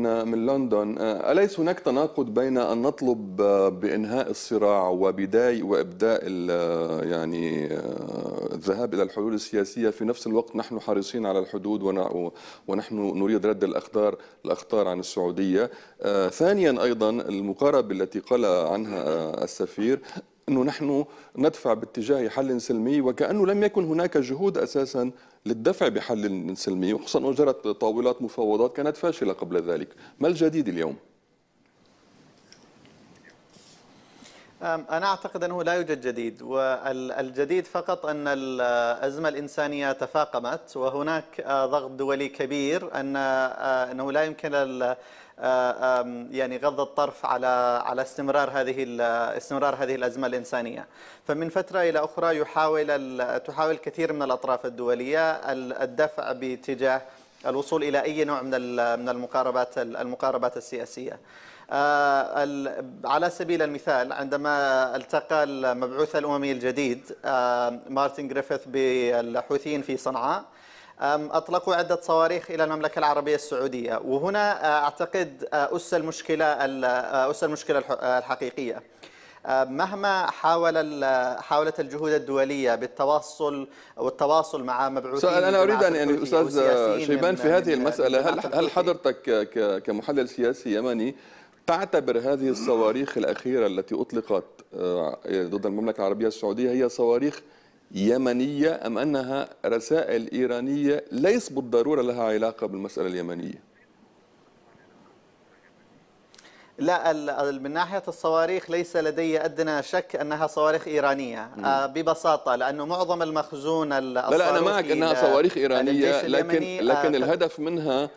من لندن آه، أليس هناك تناقض بين أن نطلب آه، بإنهاء الصراع وبداية وإبداء آه، يعني الذهاب إلى الحلول السياسية في نفس الوقت نحن حريصين على الحدود ونحن نريد رد الأخطار الأخطار عن السعودية ثانيا أيضا المقاربة التي قال عنها السفير أنه نحن ندفع باتجاه حل سلمي وكأنه لم يكن هناك جهود أساسا للدفع بحل سلمي وخصوصا أجرت طاولات مفاوضات كانت فاشلة قبل ذلك ما الجديد اليوم؟ أنا أعتقد أنه لا يوجد جديد والجديد فقط أن الأزمة الإنسانية تفاقمت وهناك آه، ضغط دولي كبير أن آه، أنه لا يمكن آه، يعني غض الطرف على على استمرار هذه استمرار هذه الازمه الانسانيه فمن فتره الى اخرى يحاول تحاول كثير من الاطراف الدوليه الدفع باتجاه الوصول الى اي نوع من من المقاربات المقاربات السياسيه آه، على سبيل المثال عندما التقى المبعوث الأممي الجديد آه، مارتن جريفيث بالحوثيين في صنعاء أطلقوا عدة صواريخ إلى المملكة العربية السعودية وهنا آه، أعتقد أس المشكلة أس المشكلة الحقيقية مهما حاول حاولت الجهود الدوليه بالتواصل والتواصل مع مبعوثين انا اريد ان يعني استاذ شيبان في هذه المساله هل هل حضرتك كمحلل سياسي يمني تعتبر هذه الصواريخ الأخيرة التي أطلقت آه، ضد المملكة العربية السعودية هي صواريخ يمنية أم أنها رسائل إيرانية ليس بالضرورة لها علاقة بالمسألة اليمنية لا من ناحية الصواريخ ليس لدي أدنى شك أنها صواريخ إيرانية آه، ببساطة لأنه معظم المخزون لا, لا أنا معك أنها صواريخ إيرانية لكن, لكن آه، الهدف منها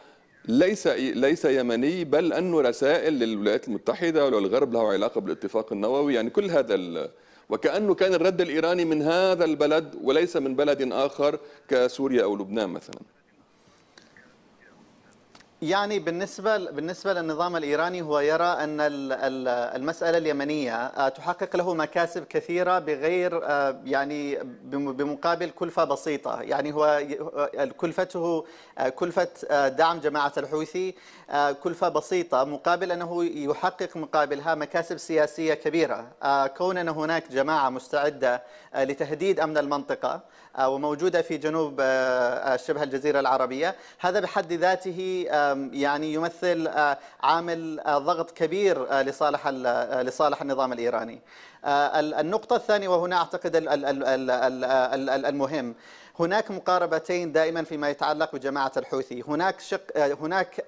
ليس ليس يمني بل انه رسائل للولايات المتحده وللغرب له علاقه بالاتفاق النووي يعني كل هذا ال... وكانه كان الرد الايراني من هذا البلد وليس من بلد اخر كسوريا او لبنان مثلا يعني بالنسبة بالنسبة للنظام الإيراني هو يرى أن المسألة اليمنية آه، تحقق له مكاسب كثيرة بغير آه، يعني بمقابل كلفة بسيطة يعني هو كلفته آه، كلفة دعم جماعة الحوثي كلفة بسيطة مقابل أنه يحقق مقابلها مكاسب سياسية كبيرة كون أن هناك جماعة مستعدة لتهديد أمن المنطقة آه، وموجودة في جنوب آه، آه، شبه الجزيرة العربية هذا بحد ذاته يعني يمثل عامل ضغط كبير لصالح لصالح النظام الإيراني النقطة الثانية وهنا أعتقد المهم هناك مقاربتين دائما فيما يتعلق بجماعة الحوثي هناك شق هناك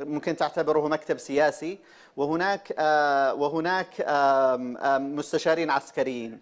ممكن تعتبره مكتب سياسي وهناك وهناك مستشارين عسكريين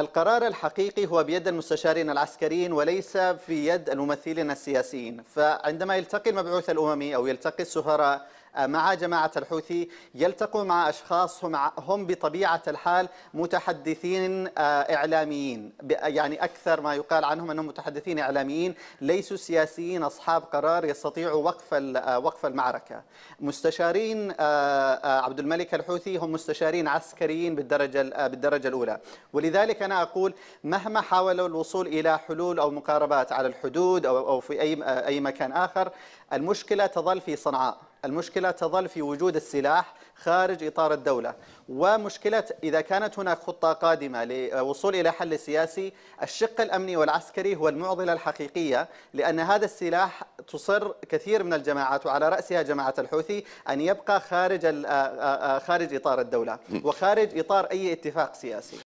القرار الحقيقي هو بيد المستشارين العسكريين وليس في يد الممثلين السياسيين فعندما يلتقي المبعوث الأممي أو يلتقي السفراء مع جماعة الحوثي يلتقوا مع أشخاص هم, هم بطبيعة الحال متحدثين آه، إعلاميين يعني أكثر ما يقال عنهم أنهم متحدثين إعلاميين ليسوا سياسيين أصحاب قرار يستطيعوا وقف آه، وقف المعركة مستشارين آه، عبد الملك الحوثي هم مستشارين عسكريين بالدرجة بالدرجة الأولى ولذلك أنا أقول مهما حاولوا الوصول إلى حلول أو مقاربات على الحدود أو في أي أي مكان آخر المشكلة تظل في صنعاء المشكلة تظل في وجود السلاح خارج إطار الدولة ومشكلة إذا كانت هناك خطة قادمة لوصول إلى حل سياسي الشق الأمني والعسكري هو المعضلة الحقيقية لأن هذا السلاح تصر كثير من الجماعات وعلى رأسها جماعة الحوثي أن يبقى خارج خارج إطار الدولة وخارج إطار أي اتفاق سياسي